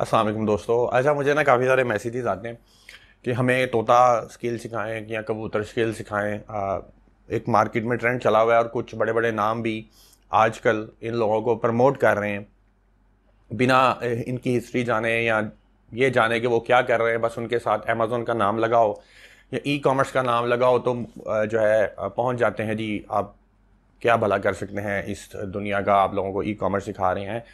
असलम दोस्तों अच्छा मुझे ना काफ़ी सारे मैसेजेस आते हैं कि हमें तोता स्किल सिखाएं या कबूतर स्किल सिखाएं एक मार्केट में ट्रेंड चला हुआ है और कुछ बड़े बड़े नाम भी आजकल इन लोगों को प्रमोट कर रहे हैं बिना इनकी हिस्ट्री जाने या ये जाने कि वो क्या कर रहे हैं बस उनके साथ अमेज़ोन का नाम लगाओ या ई कॉमर्स का नाम लगाओ तो जो है पहुंच जाते हैं जी आप क्या भला कर सकते हैं इस दुनिया का आप लोगों को ई कॉमर्स सिखा रहे हैं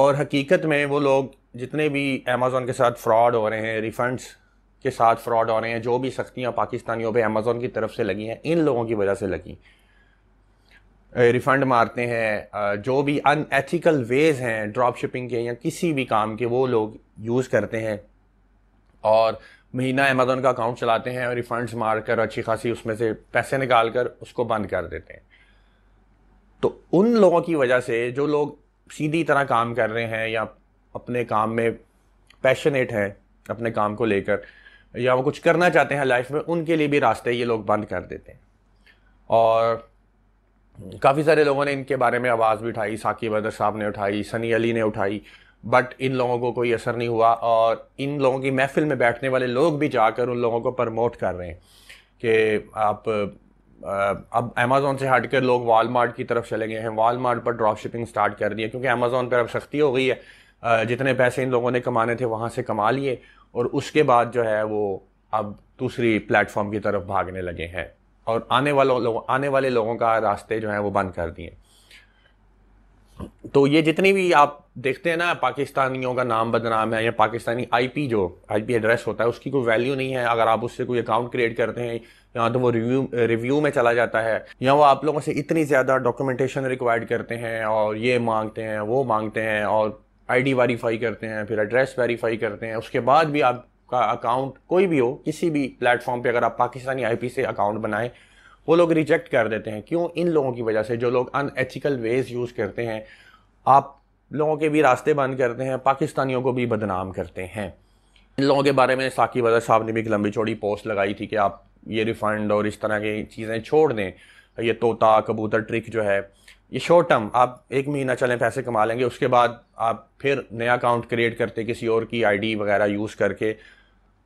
और हकीकत में वो लोग जितने भी अमेज़ोन के साथ फ़्रॉड हो रहे हैं रिफ़ंड्स के साथ फ़्रॉड हो रहे हैं जो भी सख्तियाँ पाकिस्तानियों पे अमेज़ोन की तरफ से लगी हैं इन लोगों की वजह से लगी रिफ़ंड मारते हैं जो भी अनएथिकल वेज़ हैं ड्रॉप शिपिंग के या किसी भी काम के वो लोग यूज़ करते हैं और महीना अमेज़ोन का अकाउंट चलाते हैं और रिफ़ंड्स मार कर अच्छी खासी उसमें से पैसे निकाल कर उसको बंद कर देते हैं तो उन लोगों की वजह से जो लोग सीधी तरह काम कर रहे हैं या अपने काम में पैशनेट हैं अपने काम को लेकर या वो कुछ करना चाहते हैं लाइफ में उनके लिए भी रास्ते ये लोग बंद कर देते हैं और काफ़ी सारे लोगों ने इनके बारे में आवाज़ भी उठाई साकिब अदर साहब ने उठाई सनी अली ने उठाई बट इन लोगों को कोई असर नहीं हुआ और इन लोगों की महफिल में बैठने वाले लोग भी जाकर उन लोगों को प्रमोट कर रहे हैं कि आप अब अमेज़ोन से हट कर लोग वालमार्ट की तरफ चले गए हैं वालमार्ट पर ड्रॉप शिपिंग स्टार्ट कर दी है क्योंकि अमेज़ोन पर अब सख्ती हो गई है जितने पैसे इन लोगों ने कमाने थे वहाँ से कमा लिए और उसके बाद जो है वो अब दूसरी प्लेटफॉर्म की तरफ भागने लगे हैं और आने वालों लोग आने वाले लोगों का रास्ते जो हैं वो बंद कर दिए तो ये जितनी भी आप देखते हैं ना पाकिस्तानियों का नाम बदनाम है या पाकिस्तानी आईपी जो आईपी एड्रेस होता है उसकी कोई वैल्यू नहीं है अगर आप उससे कोई अकाउंट क्रिएट करते हैं या तो वो रिव्यू रिव्यू में चला जाता है या वो आप लोगों से इतनी ज़्यादा डॉक्यूमेंटेशन रिक्वायर्ड करते हैं और ये मांगते हैं वो मांगते हैं और आईडी वेरीफाई करते हैं फिर एड्रेस वेरीफाई करते हैं उसके बाद भी आपका अकाउंट कोई भी हो किसी भी प्लेटफॉर्म पे अगर आप पाकिस्तानी आईपी से अकाउंट बनाएं वो लोग रिजेक्ट कर देते हैं क्यों इन लोगों की वजह से जो लोग अनएथिकल वेज यूज़ करते हैं आप लोगों के भी रास्ते बंद करते हैं पाकिस्तानियों को भी बदनाम करते हैं इन लोगों के बारे में साकिब अजहर साहब ने भी एक लंबी चौड़ी पोस्ट लगाई थी कि आप ये रिफंड और इस तरह की चीज़ें छोड़ दें ये तोता कबूतर ट्रिक जो है ये शॉर्ट टर्म आप एक महीना चलें पैसे कमा लेंगे उसके बाद आप फिर नया अकाउंट क्रिएट करते किसी और की आईडी वगैरह यूज़ करके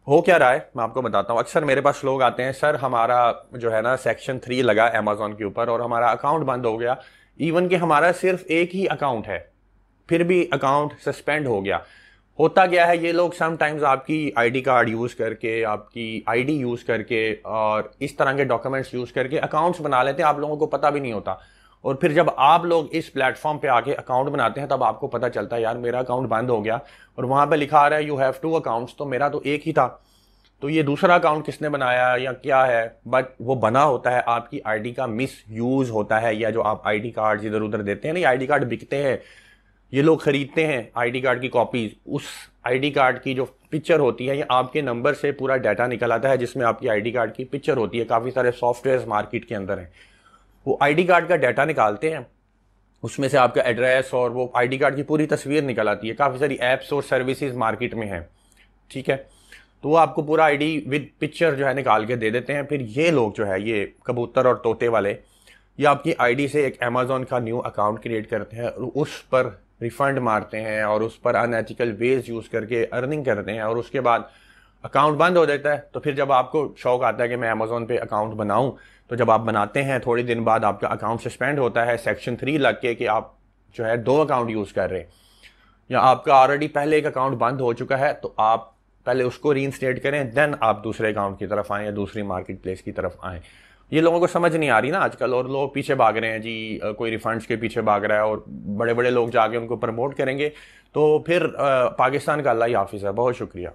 हो क्या रहा है मैं आपको बताता हूँ अक्सर मेरे पास लोग आते हैं सर हमारा जो है ना सेक्शन थ्री लगा अमेज़ोन के ऊपर और हमारा अकाउंट बंद हो गया इवन कि हमारा सिर्फ एक ही अकाउंट है फिर भी अकाउंट सस्पेंड हो गया होता क्या है ये लोग समटाइम्स आपकी आईडी कार्ड यूज़ करके आपकी आईडी यूज़ करके और इस तरह के डॉक्यूमेंट्स यूज़ करके अकाउंट्स बना लेते हैं आप लोगों को पता भी नहीं होता और फिर जब आप लोग इस प्लेटफॉर्म पे आके अकाउंट बनाते हैं तब आपको पता चलता है यार मेरा अकाउंट बंद हो गया और वहाँ पे लिखा आ रहा है यू हैव टू अकाउंट्स तो मेरा तो एक ही था तो ये दूसरा अकाउंट किसने बनाया या क्या है बट वो बना होता है आपकी आईडी का मिस यूज होता है या जो आप आईडी कार्ड इधर उधर देते हैं ना आईडी कार्ड बिकते हैं ये लोग खरीदते हैं आईडी कार्ड की कॉपीज उस आईडी कार्ड की जो पिक्चर होती है ये आपके नंबर से पूरा डाटा निकल आता है जिसमें आपकी आईडी कार्ड की पिक्चर होती है काफ़ी सारे सॉफ्टवेयर मार्केट के अंदर हैं वो आईडी कार्ड का डाटा निकालते हैं उसमें से आपका एड्रेस और वो आईडी कार्ड की पूरी तस्वीर निकल आती है काफ़ी सारी ऐप्स और सर्विसेज मार्केट में हैं ठीक है तो वो आपको पूरा आईडी विद पिक्चर जो है निकाल के दे देते हैं फिर ये लोग जो है ये कबूतर और तोते वाले ये आपकी आईडी से एक अमेज़ोन का न्यू अकाउंट क्रिएट करते हैं और उस पर रिफंड मारते हैं और उस पर अनएथिकल वेज यूज़ करके अर्निंग करते हैं और उसके बाद अकाउंट बंद हो जाता है तो फिर जब आपको शौक आता है कि मैं अमेज़ोन पे अकाउंट बनाऊं तो जब आप बनाते हैं थोड़े दिन बाद आपका अकाउंट सस्पेंड होता है सेक्शन थ्री लग के कि आप जो है दो अकाउंट यूज़ कर रहे हैं या आपका ऑलरेडी पहले एक अकाउंट बंद हो चुका है तो आप पहले उसको इंस्टेट करें देन आप दूसरे अकाउंट की तरफ आएँ या दूसरी मार्केट प्लेस की तरफ आएँ ये लोगों को समझ नहीं आ रही ना आजकल और लोग पीछे भाग रहे हैं जी कोई रिफंड्स के पीछे भाग रहा है और बड़े बड़े लोग जाके उनको प्रमोट करेंगे तो फिर पाकिस्तान का अल्लाह ही हाफिज़ है बहुत शुक्रिया